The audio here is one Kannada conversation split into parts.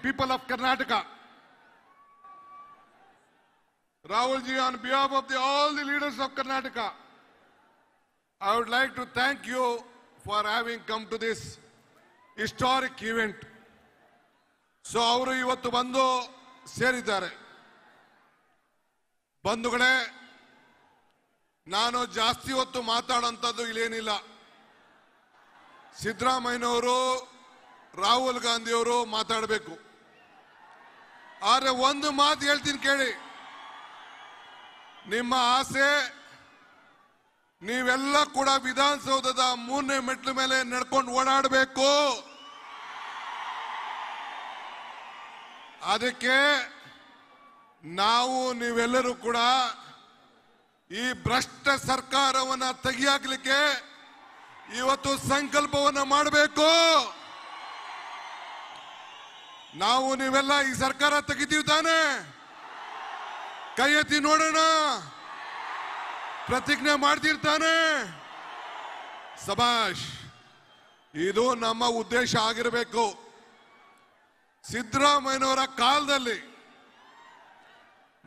people of Karnataka. Rahulji, on behalf of the, all the leaders of Karnataka, I would like to thank you for having come to this historic event. So ಅವರು ಇವತ್ತು ಬಂದು ಸೇರಿದ್ದಾರೆ ಬಂಧುಗಳೇ ನಾನು ಜಾಸ್ತಿ ಹೊತ್ತು ಮಾತಾಡೋಂಥದ್ದು ಇಲ್ಲೇನಿಲ್ಲ ಸಿದ್ದರಾಮಯ್ಯನವರು ರಾಹುಲ್ ಗಾಂಧಿ ಅವರು ಮಾತಾಡಬೇಕು ಆದರೆ ಒಂದು ಮಾತು ಹೇಳ್ತೀನಿ ಕೇಳಿ ನಿಮ್ಮ ಆಸೆ ನೀವೆಲ್ಲ ಕೂಡ ವಿಧಾನಸೌಧದ ಮೂರನೇ ಮೆಟ್ಲು ಮೇಲೆ ನಡ್ಕೊಂಡು ಓಡಾಡಬೇಕು ಅದಕ್ಕೆ ನಾವು ನೀವೆಲ್ಲರೂ ಕೂಡ ಈ ಭ್ರಷ್ಟ ಸರ್ಕಾರವನ್ನ ತೆಗೆಯಾಕ್ಲಿಕ್ಕೆ ಇವತ್ತು ಸಂಕಲ್ಪವನ್ನ ಮಾಡಬೇಕು ನಾವು ನೀವೆಲ್ಲ ಈ ಸರ್ಕಾರ ತೆಗಿತೀವಿ ತಾನೆ ಕೈ ಎತ್ತಿ ನೋಡೋಣ ಪ್ರತಿಜ್ಞೆ ಮಾಡ್ತಿರ್ತಾನೆ ಸಭಾಷ್ ಇದು ನಮ್ಮ ಉದ್ದೇಶ ಆಗಿರಬೇಕು ಸಿದ್ದರಾಮಯ್ಯನವರ ಕಾಲದಲ್ಲಿ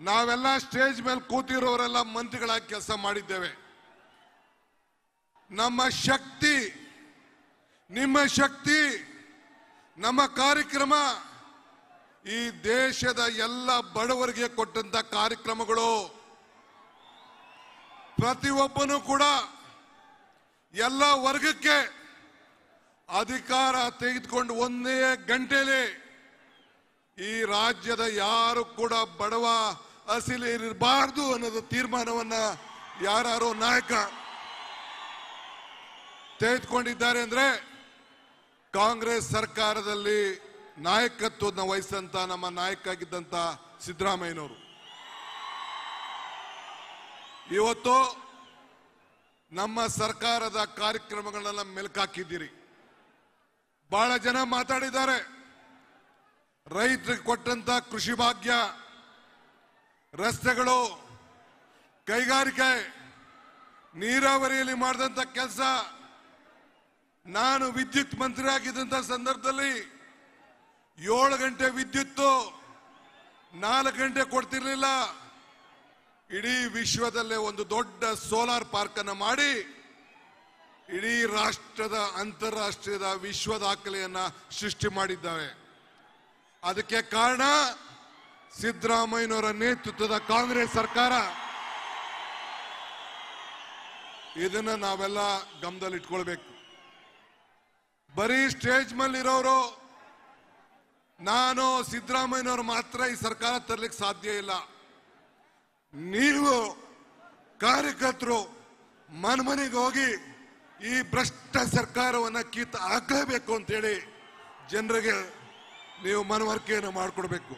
ನಾವೆಲ್ಲ ಸ್ಟೇಜ್ ಮೇಲೆ ಕೂತಿರೋರೆಲ್ಲ ಮಂತ್ರಿಗಳಾಗಿ ಕೆಲಸ ಮಾಡಿದ್ದೇವೆ ನಮ್ಮ ಶಕ್ತಿ ನಿಮ್ಮ ಶಕ್ತಿ ನಮ್ಮ ಕಾರ್ಯಕ್ರಮ ಈ ದೇಶದ ಎಲ್ಲ ಬಡವರಿಗೆ ಕೊಟ್ಟಂತ ಕಾರ್ಯಕ್ರಮಗಳು ಪ್ರತಿಯೊಬ್ಬನೂ ಕೂಡ ಎಲ್ಲ ವರ್ಗಕ್ಕೆ ಅಧಿಕಾರ ತೆಗೆದುಕೊಂಡು ಒಂದೇ ಗಂಟೆಯಲ್ಲಿ ಈ ರಾಜ್ಯದ ಯಾರು ಕೂಡ ಬಡವ ಅಸಿಲಿರಬಾರ್ದು ಅನ್ನೋದು ತೀರ್ಮಾನವನ್ನ ಯಾರು ನಾಯಕ ತೆಗೆದುಕೊಂಡಿದ್ದಾರೆ ಅಂದ್ರೆ ಕಾಂಗ್ರೆಸ್ ಸರ್ಕಾರದಲ್ಲಿ ನಾಯಕತ್ವದ ವಹಿಸಂತ ನಮ್ಮ ನಾಯಕ ಆಗಿದ್ದಂತ ಸಿದ್ದರಾಮಯ್ಯನವರು ಇವತ್ತು ನಮ್ಮ ಸರ್ಕಾರದ ಕಾರ್ಯಕ್ರಮಗಳನ್ನೆಲ್ಲ ಮೆಲುಕಾಕಿದ್ದೀರಿ ಬಹಳ ಜನ ಮಾತಾಡಿದ್ದಾರೆ ರೈತರಿಗೆ ಕೊಟ್ಟಂತ ಕೃಷಿ ಭಾಗ್ಯ ರಸ್ತೆಗಳು ಕೈಗಾರಿಕೆ ನೀರಾವರಿಯಲ್ಲಿ ಮಾಡಿದಂಥ ಕೆಲಸ ನಾನು ವಿದ್ಯುತ್ ಮಂತ್ರಿ ಆಗಿದ್ದಂಥ ಸಂದರ್ಭದಲ್ಲಿ ಏಳು ಗಂಟೆ ವಿದ್ಯುತ್ತು ನಾಲ್ಕು ಗಂಟೆ ಕೊಡ್ತಿರ್ಲಿಲ್ಲ ಇಡೀ ವಿಶ್ವದಲ್ಲೇ ಒಂದು ದೊಡ್ಡ ಸೋಲಾರ್ ಪಾರ್ಕ್ ಅನ್ನು ಮಾಡಿ ಇಡೀ ರಾಷ್ಟ್ರದ ಅಂತಾರಾಷ್ಟ್ರೀಯದ ವಿಶ್ವ ದಾಖಲೆಯನ್ನ ಸೃಷ್ಟಿ ಮಾಡಿದ್ದಾವೆ ಅದಕ್ಕೆ ಕಾರಣ ಸಿದ್ದರಾಮಯ್ಯನವರ ನೇತೃತ್ವದ ಕಾಂಗ್ರೆಸ್ ಸರ್ಕಾರ ಇದನ್ನ ನಾವೆಲ್ಲ ಇಟ್ಕೊಳ್ಬೇಕು ಬರೀ ಸ್ಟೇಜ್ ಮೇಲೆ ಇರೋರು ನಾನು ಸಿದ್ದರಾಮಯ್ಯನವರು ಮಾತ್ರ ಈ ಸರ್ಕಾರ ತರಲಿಕ್ಕೆ ಸಾಧ್ಯ ಇಲ್ಲ ನೀವು ಕಾರ್ಯಕರ್ತರು ಮನೆಗೆ ಹೋಗಿ ಈ ಭ್ರಷ್ಟ ಸರ್ಕಾರವನ್ನು ಕಿತ್ತು ಹಾಕಲೇಬೇಕು ಅಂತೇಳಿ ಜನರಿಗೆ ನೀವು ಮನವರಿಕೆಯನ್ನು ಮಾಡಿಕೊಡ್ಬೇಕು